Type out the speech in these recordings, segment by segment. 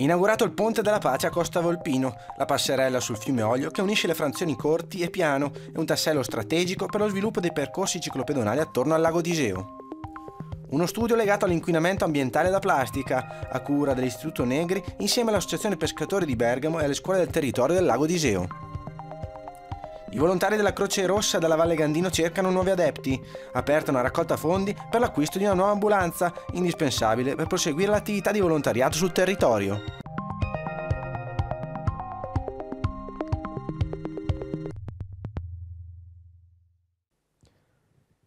Inaugurato il Ponte della Pace a Costa Volpino, la passerella sul fiume Olio che unisce le frazioni Corti e Piano e un tassello strategico per lo sviluppo dei percorsi ciclopedonali attorno al lago d'Iseo. Uno studio legato all'inquinamento ambientale da plastica, a cura dell'Istituto Negri insieme all'Associazione Pescatori di Bergamo e alle scuole del territorio del lago d'Iseo. I volontari della Croce Rossa della Valle Gandino cercano nuovi adepti. Aperta una raccolta fondi per l'acquisto di una nuova ambulanza, indispensabile per proseguire l'attività di volontariato sul territorio.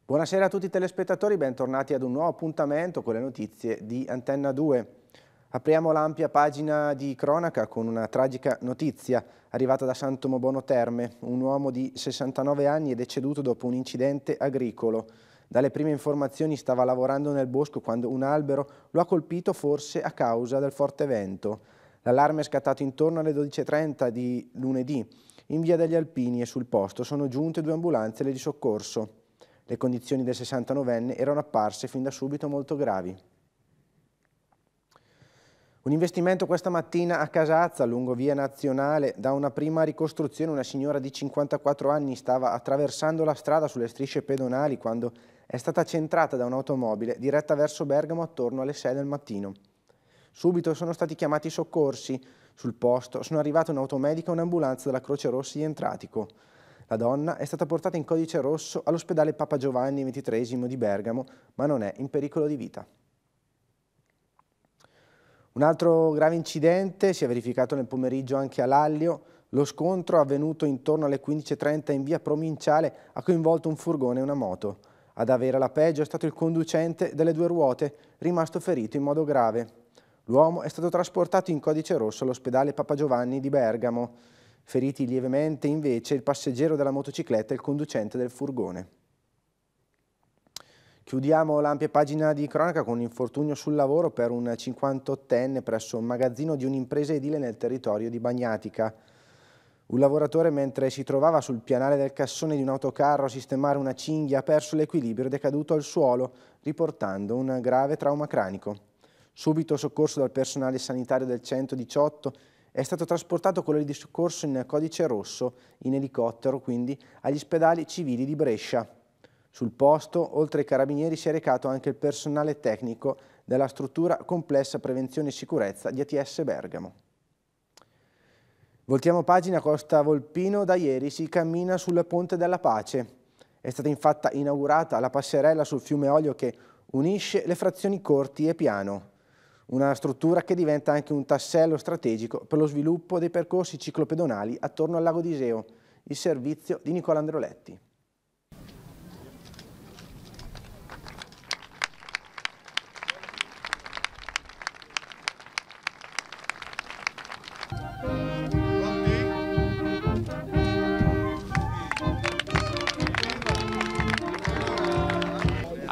Buonasera a tutti i telespettatori, bentornati ad un nuovo appuntamento con le notizie di Antenna 2. Apriamo l'ampia pagina di cronaca con una tragica notizia arrivata da Santomo Bono Terme. Un uomo di 69 anni è deceduto dopo un incidente agricolo. Dalle prime informazioni stava lavorando nel bosco quando un albero lo ha colpito forse a causa del forte vento. L'allarme è scattato intorno alle 12.30 di lunedì. In via degli Alpini e sul posto sono giunte due ambulanze di soccorso. Le condizioni del 69enne erano apparse fin da subito molto gravi. Un investimento questa mattina a Casazza, lungo via nazionale, da una prima ricostruzione una signora di 54 anni stava attraversando la strada sulle strisce pedonali quando è stata centrata da un'automobile diretta verso Bergamo attorno alle 6 del mattino. Subito sono stati chiamati i soccorsi. Sul posto sono arrivate un'automedica e un'ambulanza della Croce Rossa di Entratico. La donna è stata portata in codice rosso all'ospedale Papa Giovanni XXIII di Bergamo, ma non è in pericolo di vita. Un altro grave incidente si è verificato nel pomeriggio anche a Laglio. Lo scontro avvenuto intorno alle 15.30 in via provinciale ha coinvolto un furgone e una moto. Ad avere la peggio è stato il conducente delle due ruote, rimasto ferito in modo grave. L'uomo è stato trasportato in codice rosso all'ospedale Papa Giovanni di Bergamo. Feriti lievemente invece il passeggero della motocicletta e il conducente del furgone. Chiudiamo l'ampia pagina di cronaca con un infortunio sul lavoro per un 58enne presso un magazzino di un'impresa edile nel territorio di Bagnatica. Un lavoratore mentre si trovava sul pianale del cassone di un autocarro a sistemare una cinghia ha perso l'equilibrio ed è caduto al suolo, riportando un grave trauma cranico. Subito soccorso dal personale sanitario del 118 è stato trasportato con di soccorso in codice rosso in elicottero, quindi agli ospedali civili di Brescia. Sul posto, oltre ai carabinieri, si è recato anche il personale tecnico della struttura Complessa Prevenzione e Sicurezza di ATS Bergamo. Voltiamo pagina Costa Volpino, da ieri si cammina sul Ponte della Pace. È stata infatti inaugurata la passerella sul fiume Olio che unisce le frazioni Corti e Piano, una struttura che diventa anche un tassello strategico per lo sviluppo dei percorsi ciclopedonali attorno al lago di Iseo, il servizio di Nicola Androletti.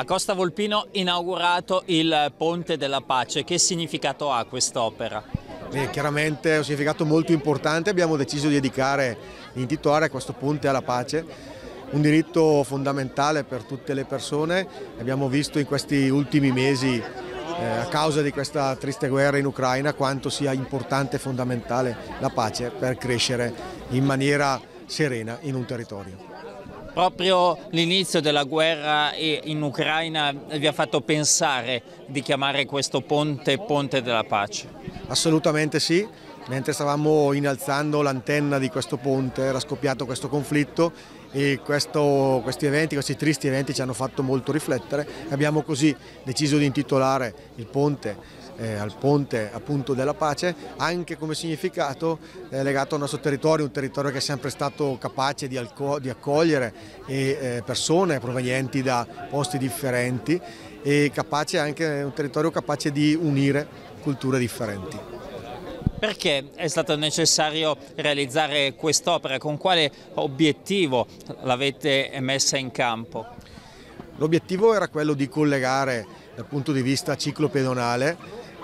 A Costa Volpino inaugurato il Ponte della Pace, che significato ha quest'opera? Beh, chiaramente è un significato molto importante, abbiamo deciso di dedicare, di intitolare questo ponte alla pace, un diritto fondamentale per tutte le persone, abbiamo visto in questi ultimi mesi eh, a causa di questa triste guerra in Ucraina quanto sia importante e fondamentale la pace per crescere in maniera serena in un territorio. Proprio l'inizio della guerra in Ucraina vi ha fatto pensare di chiamare questo ponte Ponte della Pace? Assolutamente sì. Mentre stavamo innalzando l'antenna di questo ponte era scoppiato questo conflitto e questo, questi eventi, questi tristi eventi ci hanno fatto molto riflettere. Abbiamo così deciso di intitolare il ponte eh, al ponte appunto della pace, anche come significato eh, legato al nostro territorio, un territorio che è sempre stato capace di, di accogliere eh, eh, persone provenienti da posti differenti e capace anche, un territorio capace di unire culture differenti. Perché è stato necessario realizzare quest'opera? Con quale obiettivo l'avete messa in campo? L'obiettivo era quello di collegare dal punto di vista ciclo pedonale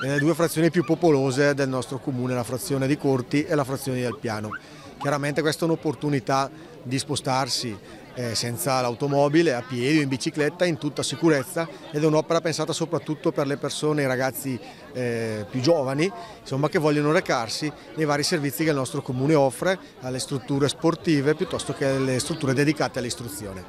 e eh, le due frazioni più popolose del nostro comune, la frazione di Corti e la frazione di Alpiano. Chiaramente questa è un'opportunità di spostarsi eh, senza l'automobile, a piedi o in bicicletta in tutta sicurezza ed è un'opera pensata soprattutto per le persone, i ragazzi eh, più giovani insomma, che vogliono recarsi nei vari servizi che il nostro comune offre alle strutture sportive piuttosto che alle strutture dedicate all'istruzione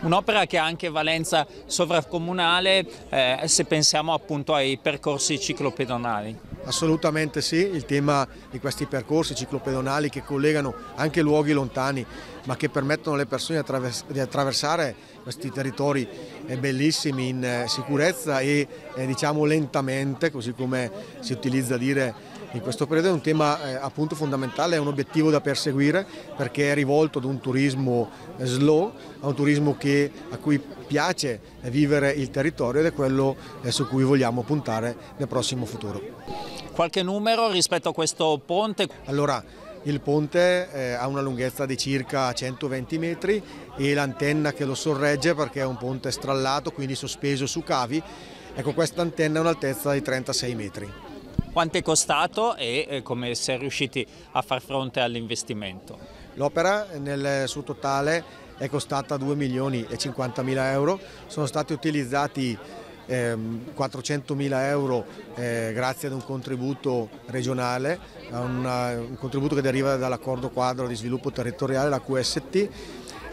un'opera che ha anche valenza sovracomunale eh, se pensiamo appunto ai percorsi ciclopedonali. Assolutamente sì, il tema di questi percorsi ciclopedonali che collegano anche luoghi lontani ma che permettono alle persone di attraversare questi territori eh, bellissimi in eh, sicurezza e eh, diciamo lentamente, così come si utilizza a dire in questo periodo è un tema appunto fondamentale, è un obiettivo da perseguire perché è rivolto ad un turismo slow, a un turismo che, a cui piace vivere il territorio ed è quello su cui vogliamo puntare nel prossimo futuro. Qualche numero rispetto a questo ponte? Allora, il ponte eh, ha una lunghezza di circa 120 metri e l'antenna che lo sorregge perché è un ponte strallato, quindi sospeso su cavi, ecco questa antenna ha un'altezza di 36 metri. Quanto è costato e eh, come si è riusciti a far fronte all'investimento? L'opera nel suo totale è costata 2 milioni e 50 mila euro, sono stati utilizzati 400.000 ehm, euro eh, grazie ad un contributo regionale, un contributo che deriva dall'accordo quadro di sviluppo territoriale, la QST,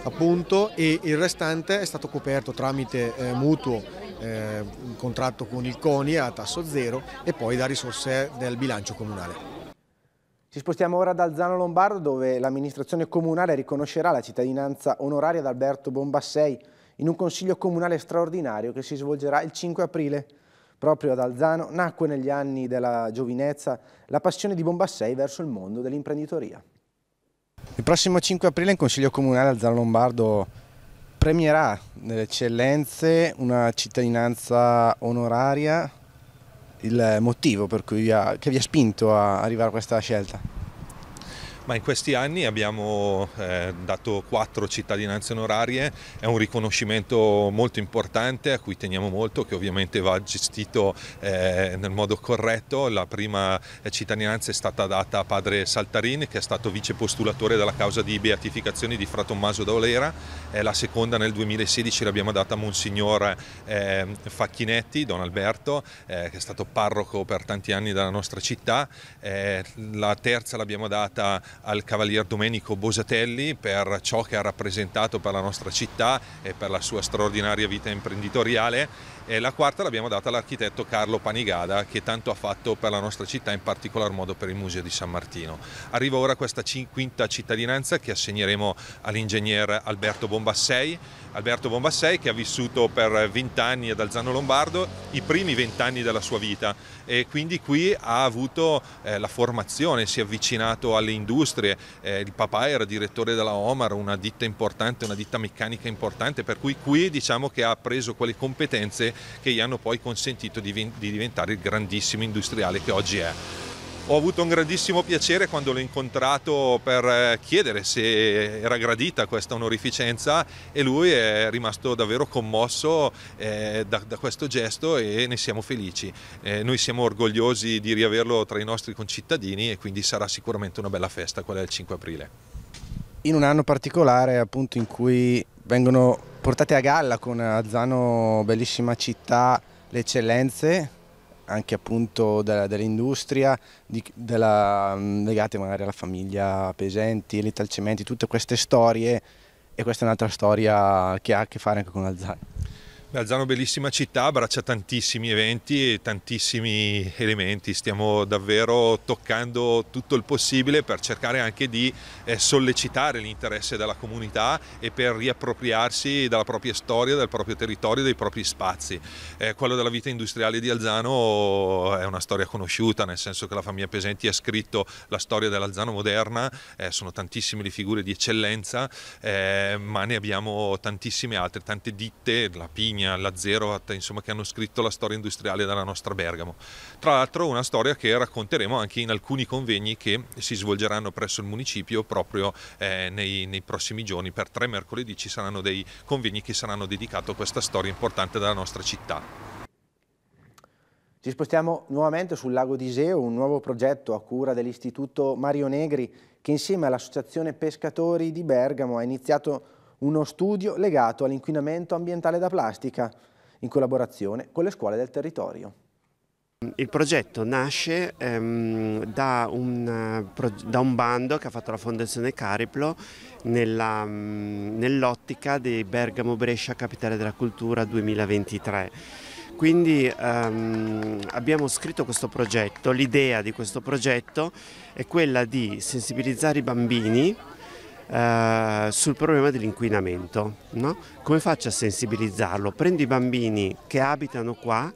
appunto, e il restante è stato coperto tramite eh, mutuo eh, un contratto con il CONI a tasso zero e poi da risorse del bilancio comunale. Ci spostiamo ora ad Alzano Lombardo dove l'amministrazione comunale riconoscerà la cittadinanza onoraria ad Alberto Bombassei in un consiglio comunale straordinario che si svolgerà il 5 aprile. Proprio ad Alzano nacque negli anni della giovinezza la passione di Bombassei verso il mondo dell'imprenditoria. Il prossimo 5 aprile il Consiglio Comunale Alzano Lombardo premierà nelle eccellenze una cittadinanza onoraria, il motivo per cui vi ha, che vi ha spinto a arrivare a questa scelta ma in questi anni abbiamo eh, dato quattro cittadinanze onorarie, è un riconoscimento molto importante a cui teniamo molto, che ovviamente va gestito eh, nel modo corretto. La prima eh, cittadinanza è stata data a padre Saltarini, che è stato vice postulatore della causa di beatificazione di Fra Tommaso d'Aolera, eh, la seconda nel 2016 l'abbiamo data a Monsignor eh, Facchinetti, Don Alberto, eh, che è stato parroco per tanti anni della nostra città, la terza l'abbiamo data al cavalier Domenico Bosatelli per ciò che ha rappresentato per la nostra città e per la sua straordinaria vita imprenditoriale e la quarta l'abbiamo data all'architetto Carlo Panigada che tanto ha fatto per la nostra città, in particolar modo per il Museo di San Martino. Arriva ora questa quinta cittadinanza che assegneremo all'ingegner Alberto Bombassei, Alberto Bombassei che ha vissuto per 20 anni ad Alzano Lombardo, i primi 20 anni della sua vita e quindi qui ha avuto eh, la formazione, si è avvicinato alle industrie, eh, il papà era direttore della Omar, una ditta importante, una ditta meccanica importante, per cui qui diciamo che ha preso quelle competenze che gli hanno poi consentito di, di diventare il grandissimo industriale che oggi è. Ho avuto un grandissimo piacere quando l'ho incontrato per eh, chiedere se era gradita questa onorificenza e lui è rimasto davvero commosso eh, da, da, questo gesto e ne siamo felici. Eh, noi siamo orgogliosi di riaverlo tra i nostri concittadini e quindi sarà sicuramente una bella festa quella del 5 aprile. In un anno particolare appunto in cui vengono portate a galla con Azzano, bellissima città, le eccellenze anche appunto dell'industria, mm, legate magari alla famiglia Pesenti, Little Cementi, tutte queste storie e questa è un'altra storia che ha a che fare anche con l'Alzheimer. Alzano bellissima città, abbraccia tantissimi eventi e tantissimi elementi, stiamo davvero toccando tutto il possibile per cercare anche di eh, sollecitare l'interesse della comunità e per riappropriarsi della propria storia, del proprio territorio, dei propri spazi. Eh, quello della vita industriale di Alzano è una storia conosciuta, nel senso che la famiglia Pesenti ha scritto la storia dell'Alzano moderna, eh, sono tantissime le figure di eccellenza, eh, ma ne abbiamo tantissime altre, tante ditte, la Pigna, Castagna, la Zeroat, insomma, che hanno scritto la storia industriale della nostra Bergamo. Tra l'altro una storia che racconteremo anche in alcuni convegni che si svolgeranno presso il municipio proprio eh, nei, nei, prossimi giorni. Per tre mercoledì ci saranno dei convegni che saranno dedicati a questa storia importante della nostra città. Ci spostiamo nuovamente sul lago di Iseo, un nuovo progetto a cura dell'Istituto Mario Negri che insieme all'Associazione Pescatori di Bergamo ha iniziato uno studio legato all'inquinamento ambientale da plastica, in collaborazione con le scuole del territorio. Il progetto nasce ehm, da, un, da, un, bando che ha fatto la Fondazione Cariplo mm, nell'ottica nell di Bergamo Brescia Capitale della Cultura 2023. Quindi ehm, abbiamo scritto questo progetto, l'idea di questo progetto è quella di sensibilizzare i bambini eh, sul problema dell'inquinamento. No? Come faccio a sensibilizzarlo? Prendo i bambini che abitano qua,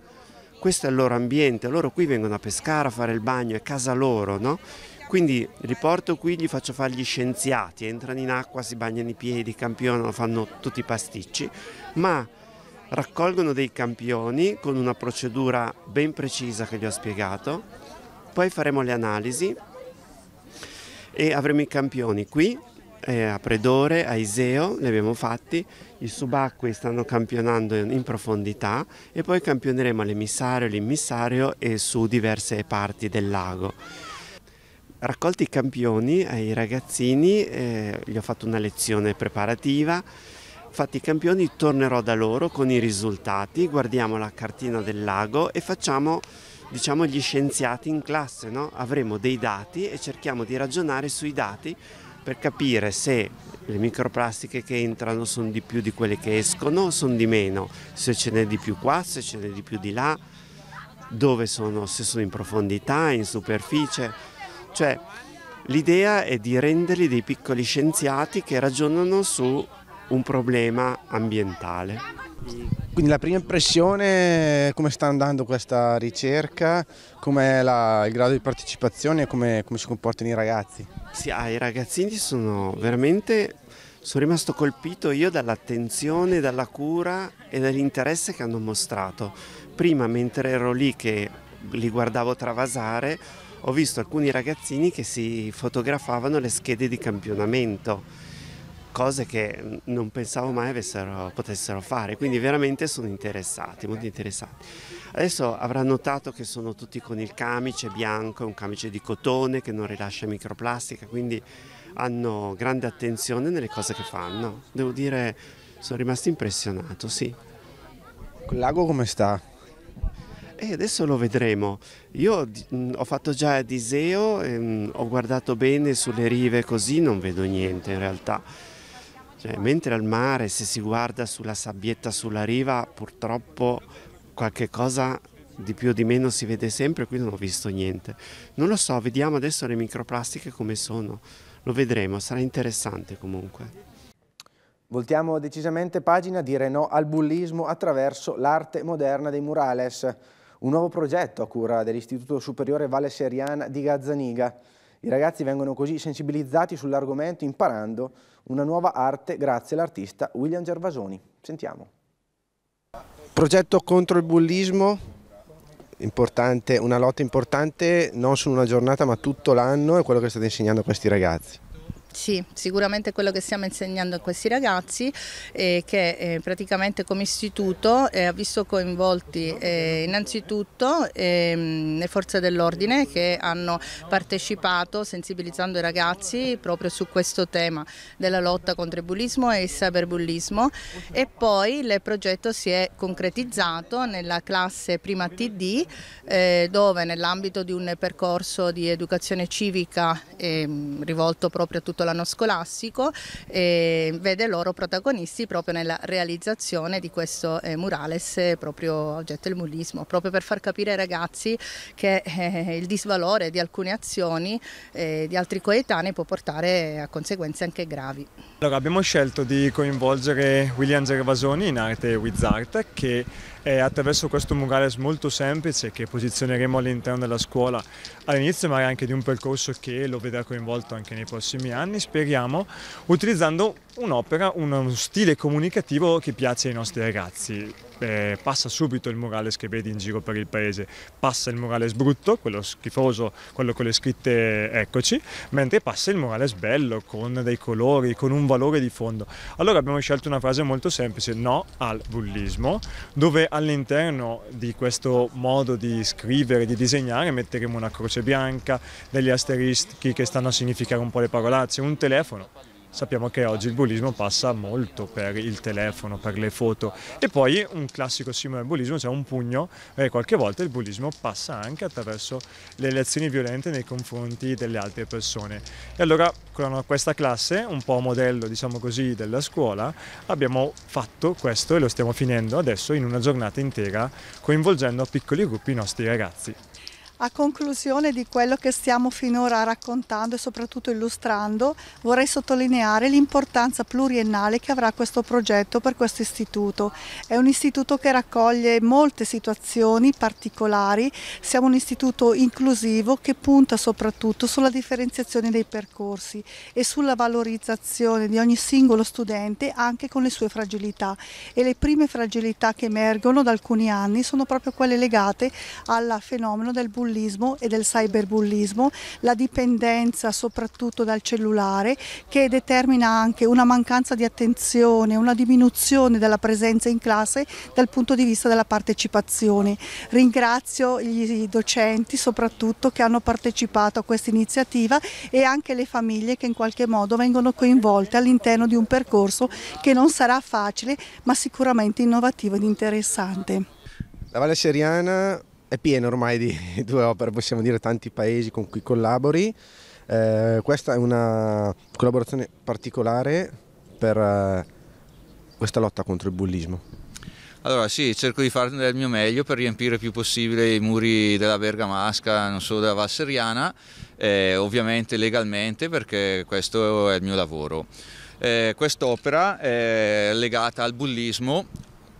questo è il loro ambiente, loro qui vengono a pescare, a fare il bagno, è casa loro, no? Quindi li porto qui, gli faccio fare gli scienziati, entrano in acqua, si bagnano i piedi, campionano, fanno tutti i pasticci, ma raccolgono dei campioni con una procedura ben precisa che gli ho spiegato, poi faremo le analisi e avremo i campioni qui eh, a Predore, a Iseo, li abbiamo fatti, i subacquei stanno campionando in profondità e poi campioneremo l'emissario, l'immissario e su diverse parti del lago. Raccolti i campioni ai eh, ragazzini, eh, gli ho fatto una lezione preparativa, fatti i campioni tornerò da loro con i risultati, guardiamo la cartina del lago e facciamo diciamo gli scienziati in classe, no? avremo dei dati e cerchiamo di ragionare sui dati per capire se le microplastiche che entrano sono di più di quelle che escono o sono di meno, se ce n'è di più qua, se ce n'è di più di là, dove sono, se sono in profondità, in superficie. Cioè l'idea è di renderli dei piccoli scienziati che ragionano su un problema ambientale. Quindi la prima impressione come sta andando questa ricerca, com'è il grado di partecipazione e come, come, si comportano i ragazzi? Sì, ah, i ragazzini sono veramente, sono rimasto colpito io dall'attenzione, dalla cura e dall'interesse che hanno mostrato. Prima mentre ero lì che li guardavo travasare ho visto alcuni ragazzini che si fotografavano le schede di campionamento cose che non pensavo mai avessero, potessero fare, quindi veramente sono interessati, molto interessati. Adesso avrà notato che sono tutti con il camice bianco, è un camice di cotone che non rilascia microplastica, quindi hanno grande attenzione nelle cose che fanno. Devo dire, sono rimasto impressionato, sì. Il lago come sta? E eh, adesso lo vedremo. Io mh, mm, ho fatto già Adiseo, ehm, ho guardato bene sulle rive così, non vedo niente in realtà cioè, mentre al mare, se si guarda sulla sabbietta, sulla riva, purtroppo qualche cosa di più o di meno si vede sempre, qui non ho visto niente. Non lo so, vediamo adesso le microplastiche come sono. Lo vedremo, sarà interessante comunque. Voltiamo decisamente pagina dire no al bullismo attraverso l'arte moderna dei murales, un nuovo progetto a cura dell'Istituto Superiore Valle Seriana di Gazzaniga. I ragazzi vengono così sensibilizzati sull'argomento imparando una nuova arte grazie all'artista William Gervasoni. Sentiamo. Progetto contro il bullismo, una lotta importante non solo una giornata ma tutto l'anno è quello che state insegnando a questi ragazzi. Sì, sicuramente quello che stiamo insegnando a questi ragazzi è che eh, praticamente come istituto eh, ha visto coinvolti eh, innanzitutto ehm, le forze dell'ordine che hanno partecipato sensibilizzando i ragazzi proprio su questo tema della lotta contro il bullismo e il cyberbullismo e poi il progetto si è concretizzato nella classe prima TD dove nell'ambito di un percorso di educazione civica ehm, rivolto proprio a tutto l'anno scolastico e eh, vede loro protagonisti proprio nella realizzazione di questo eh, murales eh, proprio oggetto del mullismo, proprio per far capire ai ragazzi che eh, il disvalore di alcune azioni eh, di altri coetanei può portare a conseguenze anche gravi. Allora abbiamo scelto di coinvolgere William Gervasoni in arte Wizard che eh, attraverso questo murales molto semplice che posizioneremo all'interno della scuola all'inizio magari anche di un percorso che lo vedrà coinvolto anche nei prossimi anni, speriamo, utilizzando un'opera, uno stile comunicativo che piace ai nostri ragazzi. Eh, passa subito il murales che vedi in giro per il paese, passa il murales brutto, quello schifoso, quello con le scritte eccoci, mentre passa il murales bello con dei colori, con un valore di fondo. Allora abbiamo scelto una frase molto semplice, no al bullismo, dove all'interno di questo modo di scrivere, di disegnare metteremo una croce bianca, degli asterischi che stanno a significare un po' le parolacce, un telefono sappiamo che oggi il bullismo passa molto per il telefono, per le foto e poi un classico simbolo del bullismo, cioè un pugno, e qualche volta il bullismo passa anche attraverso le lezioni violente nei confronti delle altre persone. E allora con questa classe, un po' modello diciamo così della scuola, abbiamo fatto questo e lo stiamo finendo adesso in una giornata intera coinvolgendo a piccoli gruppi i nostri ragazzi. A conclusione di quello che stiamo finora raccontando e soprattutto illustrando, vorrei sottolineare l'importanza pluriennale che avrà questo progetto per questo istituto. È un istituto che raccoglie molte situazioni particolari, siamo un istituto inclusivo che punta soprattutto sulla differenziazione dei percorsi e sulla valorizzazione di ogni singolo studente anche con le sue fragilità e le prime fragilità che emergono da alcuni anni sono proprio quelle legate al fenomeno del bullismo cyberbullismo e del cyberbullismo, la dipendenza soprattutto dal cellulare che determina anche una mancanza di attenzione, una diminuzione della presenza in classe dal punto di vista della partecipazione. Ringrazio gli docenti soprattutto che hanno partecipato a questa iniziativa e anche le famiglie che in qualche modo vengono coinvolte all'interno di un percorso che non sarà facile ma sicuramente innovativo ed interessante. La Valle Seriana è pieno ormai di due opere, possiamo dire tanti paesi con cui collabori. Eh, questa è una collaborazione particolare per eh, questa lotta contro il bullismo. Allora sì, cerco di fare del mio meglio per riempire il più possibile i muri della Bergamasca, non solo della Val eh, ovviamente legalmente perché questo è il mio lavoro. Eh, quest'opera è legata al bullismo,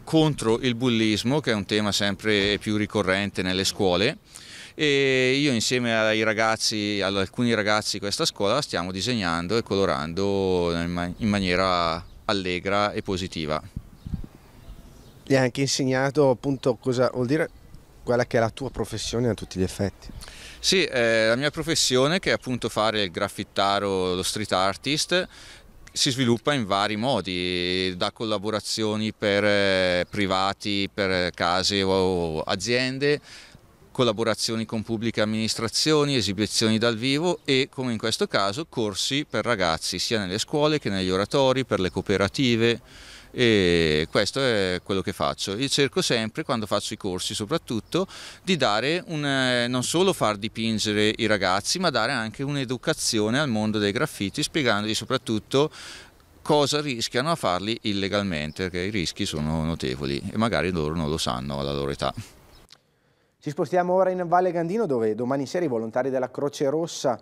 contro il bullismo, che è un tema sempre più ricorrente nelle scuole. E io insieme ai ragazzi, ad alcuni ragazzi di questa scuola stiamo disegnando e colorando in maniera allegra e positiva. Gli hai anche insegnato appunto cosa vuol dire quella che è la tua professione a tutti gli effetti. Sì, eh, la mia professione che è appunto fare il graffittaro, lo street artist, si sviluppa in vari modi, da collaborazioni per eh, privati, per eh, case o aziende, collaborazioni con pubbliche amministrazioni, esibizioni dal vivo e, come in questo caso, corsi per ragazzi sia nelle scuole che negli oratori, per le cooperative e questo è quello che faccio e cerco sempre quando faccio i corsi soprattutto di dare un, eh, non solo far dipingere i ragazzi ma dare anche un'educazione al mondo dei graffiti spiegandogli soprattutto cosa rischiano a farli illegalmente perché i rischi sono notevoli e magari loro non lo sanno alla loro età. Ci spostiamo ora in Valle Gandino dove domani sera i volontari della Croce Rossa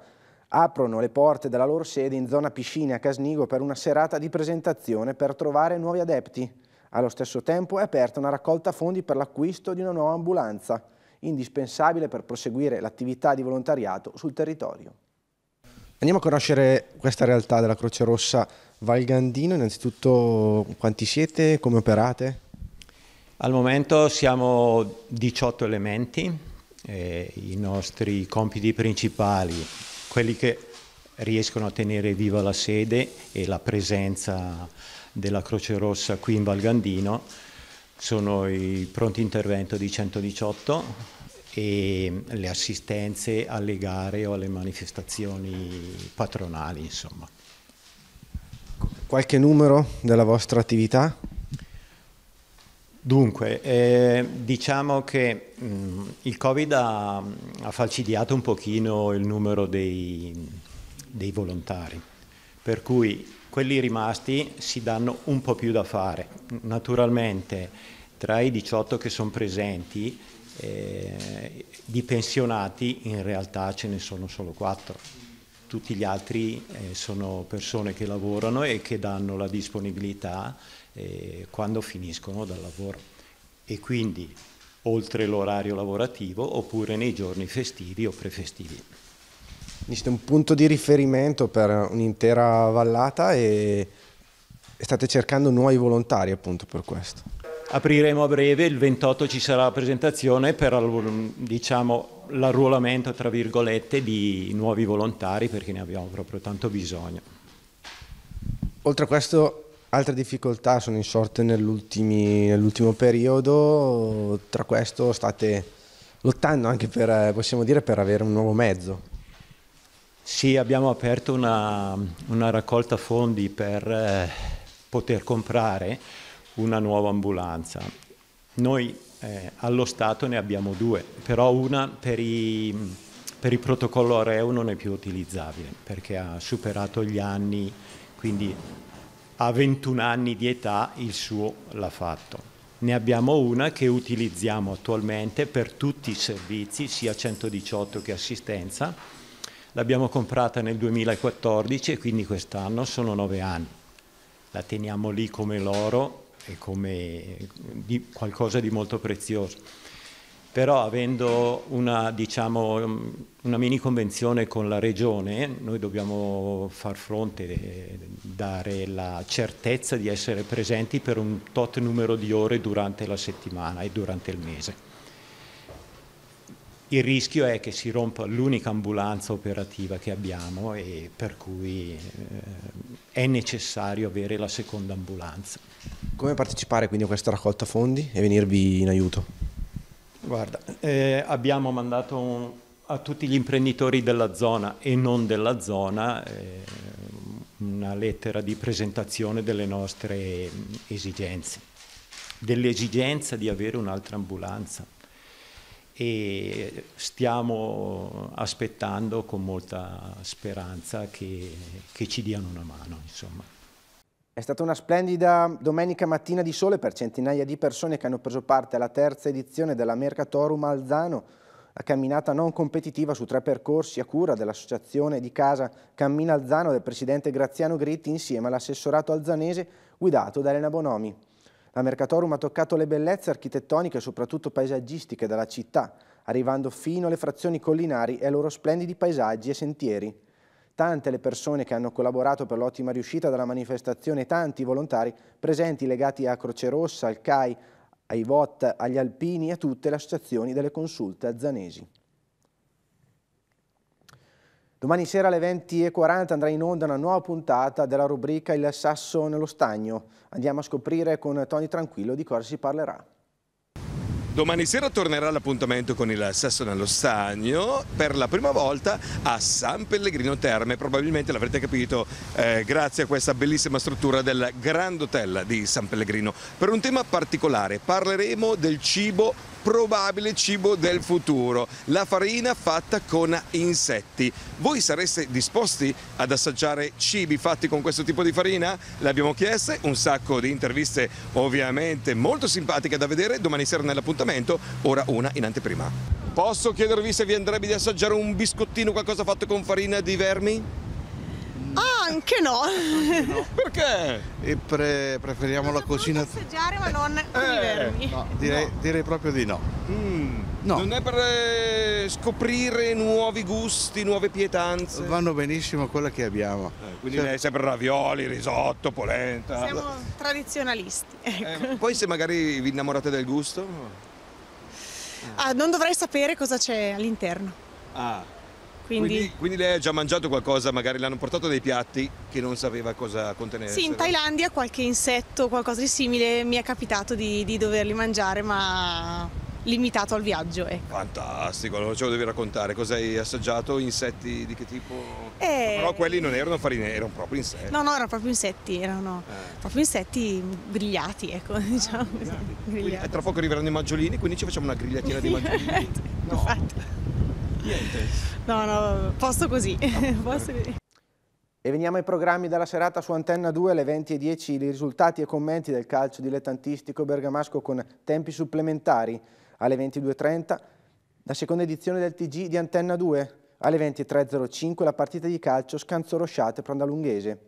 aprono le porte della loro sede in zona piscine a Casnigo per una serata di presentazione per trovare nuovi adepti. Allo stesso tempo è aperta una raccolta fondi per l'acquisto di una nuova ambulanza, indispensabile per proseguire l'attività di volontariato sul territorio. Andiamo a conoscere questa realtà della Croce Rossa Valgandino, innanzitutto quanti siete, come operate? Al momento siamo 18 elementi, eh, i nostri compiti principali quelli che riescono a tenere viva la sede e la presenza della Croce Rossa qui in Valgandino sono i pronti intervento di 118 e le assistenze alle gare o alle manifestazioni patronali, insomma. Qualche numero della vostra attività? Dunque, eh, diciamo che mh, mm, il Covid ha, ha, falcidiato un pochino il numero dei, dei, volontari, per cui quelli rimasti si danno un po' più da fare. Naturalmente tra i 18 che sono presenti, eh, di pensionati in realtà ce ne sono solo 4. Tutti gli altri eh, sono persone che lavorano e che danno la disponibilità eh, quando finiscono dal lavoro e quindi oltre l'orario lavorativo oppure nei giorni festivi o prefestivi. Siete un punto di riferimento per un'intera vallata e state cercando nuovi volontari appunto per questo. Apriremo a breve, il 28 ci sarà la presentazione per diciamo, l'arruolamento tra virgolette di nuovi volontari perché ne abbiamo proprio tanto bisogno. Oltre a questo Altre difficoltà sono insorte nell'ultimo periodo, tra questo state lottando anche per, dire, per avere un nuovo mezzo. Sì, abbiamo aperto una, una raccolta fondi per eh, poter comprare una nuova ambulanza. Noi eh, allo Stato ne abbiamo due, però una per, i, per il protocollo Oreo non è più utilizzabile perché ha superato gli anni, quindi a 21 anni di età il suo l'ha fatto. Ne abbiamo una che utilizziamo attualmente per tutti i servizi, sia 118 che assistenza. L'abbiamo comprata nel 2014 e quindi quest'anno sono 9 anni. La teniamo lì come l'oro e come di qualcosa di molto prezioso però avendo una, diciamo, una, mini convenzione con la regione noi dobbiamo far fronte, e dare la certezza di essere presenti per un tot numero di ore durante la settimana e durante il mese. Il rischio è che si rompa l'unica ambulanza operativa che abbiamo e per cui eh, è necessario avere la seconda ambulanza. Come partecipare quindi a questa raccolta fondi e venirvi in aiuto? Guarda, eh, abbiamo mandato un, a tutti gli imprenditori della zona e non della zona eh, una lettera di presentazione delle nostre esigenze, dell'esigenza di avere un'altra ambulanza e stiamo aspettando con molta speranza che, che ci diano una mano. Insomma. È stata una splendida domenica mattina di sole per centinaia di persone che hanno preso parte alla terza edizione della Mercatorum Alzano, la camminata non competitiva su tre percorsi a cura dell'associazione di casa Cammina Alzano del presidente Graziano Gritti insieme all'assessorato alzanese guidato da Elena Bonomi. La Mercatorum ha toccato le bellezze architettoniche e soprattutto paesaggistiche della città, arrivando fino alle frazioni collinari e ai loro splendidi paesaggi e sentieri. Tante le persone che hanno collaborato per l'ottima riuscita della manifestazione, tanti volontari presenti legati a Croce Rossa, al CAI, ai VOT, agli Alpini e a tutte le associazioni delle consulte Zanesi. Domani sera alle 20.40 andrà in onda una nuova puntata della rubrica Il sasso nello stagno. Andiamo a scoprire con Tony Tranquillo di cosa si parlerà. Domani sera tornerà l'appuntamento con il Sesso nello Stagno per la prima volta a San Pellegrino Terme, probabilmente l'avrete capito eh, grazie a questa bellissima struttura del Grand Hotel di San Pellegrino. Per un tema particolare parleremo del cibo probabile cibo del futuro, la farina fatta con insetti. Voi sareste disposti ad assaggiare cibi fatti con questo tipo di farina? L'abbiamo abbiamo un sacco di interviste ovviamente molto simpatiche da vedere domani sera nell'appuntamento, ora una in anteprima. Posso chiedervi se vi andrebbe di assaggiare un biscottino, qualcosa fatto con farina di vermi? Ah, anche no. Perché? E pre- preferiamo la cucina. passeggiare ma non eh, con No, direi, no. direi proprio di no. Mm, no. Non è per eh, scoprire nuovi gusti, nuove pietanze. Vanno benissimo quella che abbiamo. Eh, quindi cioè... sempre ravioli, risotto, polenta. Siamo tradizionalisti. Eh, ecco. poi se magari vi innamorate del gusto? Ah, non dovrei sapere cosa c'è all'interno. Ah. Quindi... Quindi, quindi, lei ha già mangiato qualcosa, magari le hanno portato dei piatti che non sapeva cosa contenere. Sì, in Thailandia qualche insetto, qualcosa di simile, mi è capitato di, di doverli mangiare, ma limitato al viaggio. Ecco. Fantastico, allora ce lo devi raccontare, cosa hai assaggiato, insetti di che tipo? Eh... Però quelli non erano farine, erano proprio insetti. No, no, erano proprio insetti, erano eh. proprio insetti grigliati, ecco, ah, diciamo grigliati. Grigliati. tra poco arriveranno i maggiolini, quindi ci facciamo una grigliatina di maggiolini. Esatto, no. Infatti. Esatto. Niente. No, no, posto così. Ah, posto così. E veniamo ai programmi della serata su Antenna 2 alle 20.10, i risultati e commenti del calcio dilettantistico bergamasco con tempi supplementari alle 22.30, la seconda edizione del TG di Antenna 2, alle 23.05 la partita di calcio Scanzorosciate Prandalunghese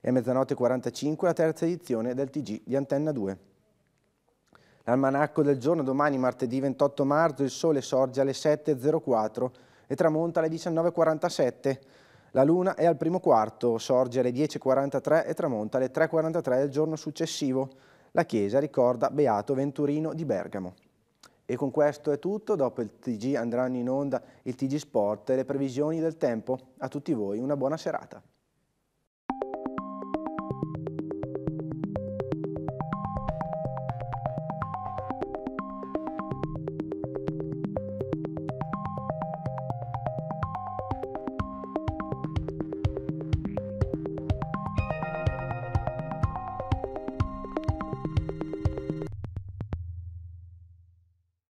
e a mezzanotte 45 la terza edizione del TG di Antenna 2. L'almanacco del giorno domani martedì 28 marzo il sole sorge alle 7.04 e tramonta alle 19.47. La luna è al primo quarto, sorge alle 10.43 e tramonta alle 3.43 del giorno successivo. La chiesa ricorda Beato Venturino di Bergamo. E con questo è tutto, dopo il TG andranno in onda il TG Sport e le previsioni del tempo. A tutti voi una buona serata.